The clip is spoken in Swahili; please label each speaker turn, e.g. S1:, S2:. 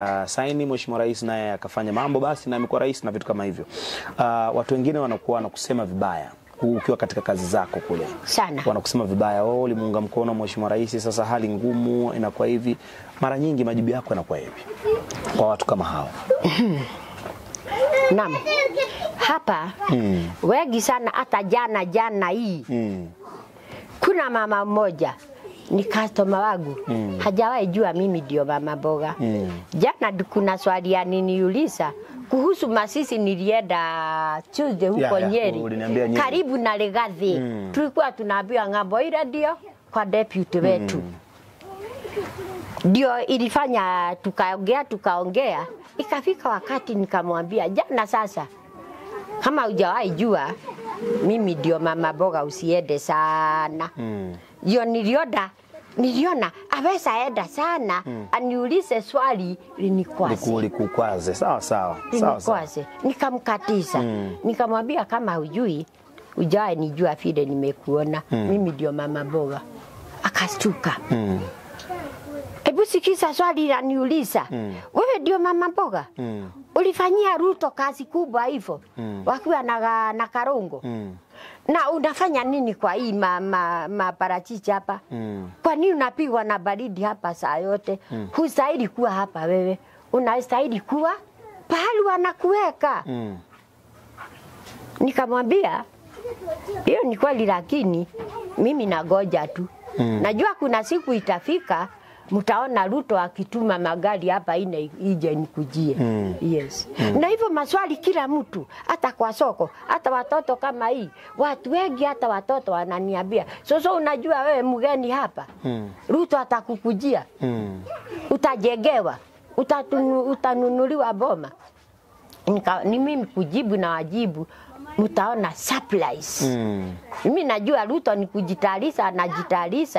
S1: Uh, saini mheshimiwa rais naye akafanya mambo basi na amekuwa rais na vitu kama hivyo. Uh, watu wengine wanakuwa wanakusema vibaya ukiwa katika kazi zako kule sana, wanakusema vibaya, oh, ulimuunga mkono mheshimiwa rais, sasa hali ngumu inakuwa hivi. Mara nyingi majibu yako yanakuwa hivi kwa watu kama hao Naam, hapa mm. wengi sana, hata jana jana hii mm. kuna mama mmoja ni customer wangu mm. hajawahi jua mimi ndio mama mboga mm. Jana kuna swali ya niniuliza kuhusu Masisi, nilienda Tuesday huko yeah, yeah. Nyeri karibu na Legadhi mm. tulikuwa tunaambiwa ng'ambo ile ndio kwa deputy wetu mm. ndio ilifanya tukaongea tukaongea, ikafika wakati nikamwambia jana, sasa kama hujawahi jua mimi ndio mama boga usiende sana mm. yo nilioda niliona aweza enda sana mm. aniulize swali linikwaze sawa sawa linikwaze nikamkatiza mm. nikamwambia kama hujui ujae nijua vile nimekuona mm. mimi ndio mama boga akastuka mm. Sikiza swali la niuliza mm. Wewe ndio mama mboga mm. Ulifanyia Ruto kazi kubwa hivyo mm. Wakiwa na, na Karongo mm. Na unafanya nini kwa hii maparachichi ma, ma hapa mm. Kwa nini unapigwa na baridi hapa saa yote mm. Hustahili kuwa hapa wewe, unastahili kuwa pahali wanakuweka mm. Nikamwambia hiyo ni kweli, lakini mimi nagoja tu mm. Najua kuna siku itafika mtaona Ruto akituma magari hapa ine ije nikujie. mm. yes. mm. na hivyo maswali kila mtu, hata kwa soko, hata watoto kama hii, watu wengi, hata watoto wananiambia, soso, unajua wewe mgeni hapa mm. Ruto atakukujia mm. Utajegewa. utatunu, utanunuliwa boma. Nika, ni mimi kujibu na wajibu mtaona surprise. Mm. Mimi najua Ruto ni kujitalisa anajitalisa.